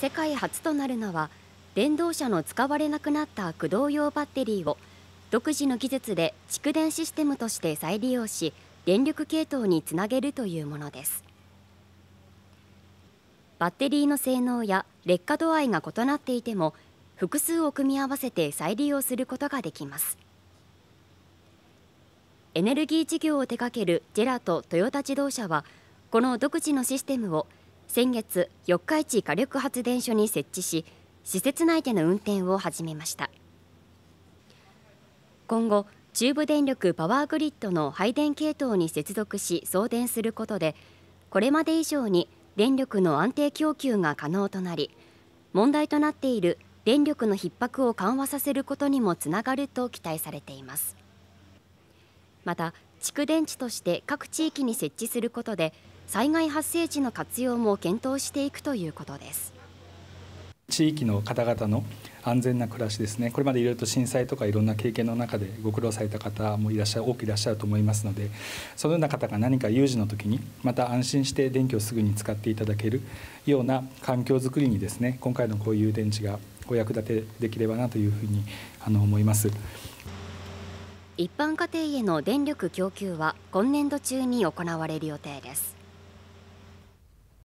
世界初となるのは電動車の使われなくなった駆動用バッテリーを独自の技術で蓄電システムとして再利用し電力系統につなげるというものですバッテリーの性能や劣化度合いが異なっていても複数を組み合わせて再利用することができますエネルギー事業を手掛けるジェラとトヨタ自動車はこの独自のシステムを先月四日市火力発電所に設置し施設内での運転を始めました今後中部電力パワーグリッドの配電系統に接続し送電することでこれまで以上に電力の安定供給が可能となり問題となっている電力の逼迫を緩和させることにもつながると期待されていますまた蓄電池として各地域に設置することで災害発生時の活用も検討していくということです地域の方々の安全な暮らしですねこれまでいろいろと震災とかいろんな経験の中でご苦労された方もいらっしゃ多くいらっしゃると思いますのでそのような方が何か有事の時にまた安心して電気をすぐに使っていただけるような環境づくりにですね今回のこういう電池がお役立てできればなというふうにあの思います一般家庭への電力供給は今年度中に行われる予定です